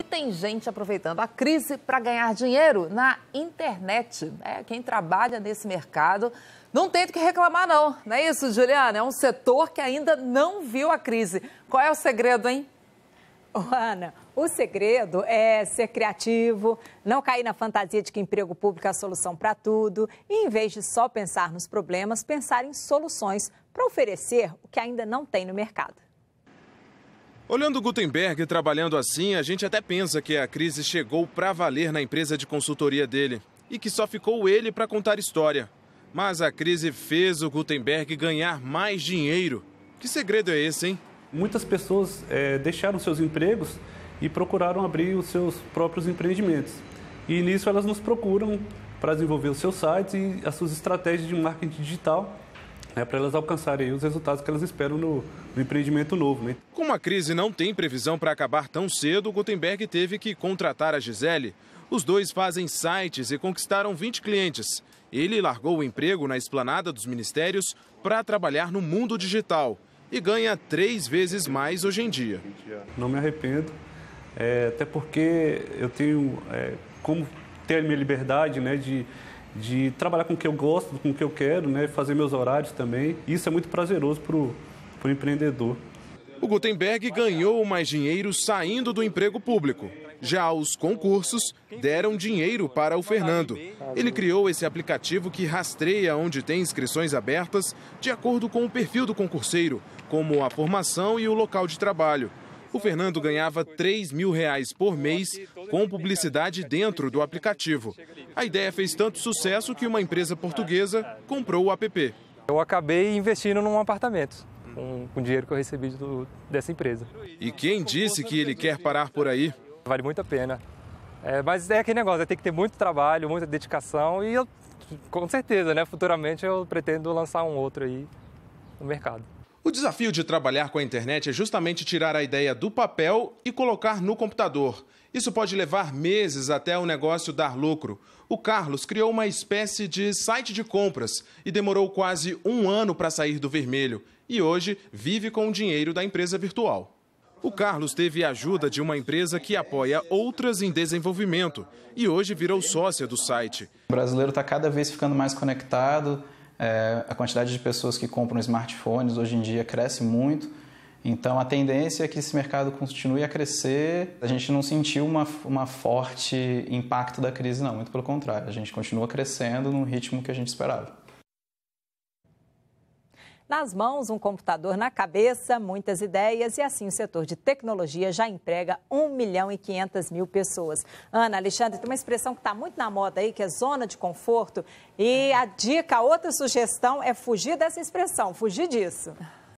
E tem gente aproveitando a crise para ganhar dinheiro na internet. É, quem trabalha nesse mercado não tem do que reclamar, não. Não é isso, Juliana? É um setor que ainda não viu a crise. Qual é o segredo, hein? Ana, o segredo é ser criativo, não cair na fantasia de que emprego público é a solução para tudo e, em vez de só pensar nos problemas, pensar em soluções para oferecer o que ainda não tem no mercado. Olhando Gutenberg trabalhando assim, a gente até pensa que a crise chegou para valer na empresa de consultoria dele e que só ficou ele para contar história. Mas a crise fez o Gutenberg ganhar mais dinheiro. Que segredo é esse, hein? Muitas pessoas é, deixaram seus empregos e procuraram abrir os seus próprios empreendimentos. E nisso elas nos procuram para desenvolver os seus sites e as suas estratégias de marketing digital né, para elas alcançarem os resultados que elas esperam no, no empreendimento novo. Né? Como a crise não tem previsão para acabar tão cedo, Gutenberg teve que contratar a Gisele. Os dois fazem sites e conquistaram 20 clientes. Ele largou o emprego na esplanada dos ministérios para trabalhar no mundo digital e ganha três vezes mais hoje em dia. Não me arrependo, é, até porque eu tenho é, como ter a minha liberdade né, de de trabalhar com o que eu gosto, com o que eu quero, né? fazer meus horários também. Isso é muito prazeroso para o pro empreendedor. O Gutenberg ganhou mais dinheiro saindo do emprego público. Já os concursos deram dinheiro para o Fernando. Ele criou esse aplicativo que rastreia onde tem inscrições abertas de acordo com o perfil do concurseiro, como a formação e o local de trabalho. O Fernando ganhava 3 mil reais por mês com publicidade dentro do aplicativo. A ideia fez tanto sucesso que uma empresa portuguesa comprou o app. Eu acabei investindo num apartamento com, o dinheiro que eu recebi do, dessa empresa. E quem disse que ele quer parar por aí? Vale muito a pena. É, mas é aquele negócio, tem que ter muito trabalho, muita dedicação e eu, com certeza, né, futuramente eu pretendo lançar um outro aí no mercado. O desafio de trabalhar com a internet é justamente tirar a ideia do papel e colocar no computador. Isso pode levar meses até o negócio dar lucro. O Carlos criou uma espécie de site de compras e demorou quase um ano para sair do vermelho. E hoje vive com o dinheiro da empresa virtual. O Carlos teve a ajuda de uma empresa que apoia outras em desenvolvimento e hoje virou sócia do site. O brasileiro está cada vez ficando mais conectado, é, a quantidade de pessoas que compram smartphones hoje em dia cresce muito. Então a tendência é que esse mercado continue a crescer. A gente não sentiu uma, uma forte impacto da crise, não, muito pelo contrário, a gente continua crescendo no ritmo que a gente esperava. Nas mãos, um computador na cabeça, muitas ideias e assim o setor de tecnologia já emprega 1 milhão e 500 mil pessoas. Ana, Alexandre, tem uma expressão que está muito na moda aí, que é zona de conforto. E a dica, outra sugestão é fugir dessa expressão, fugir disso.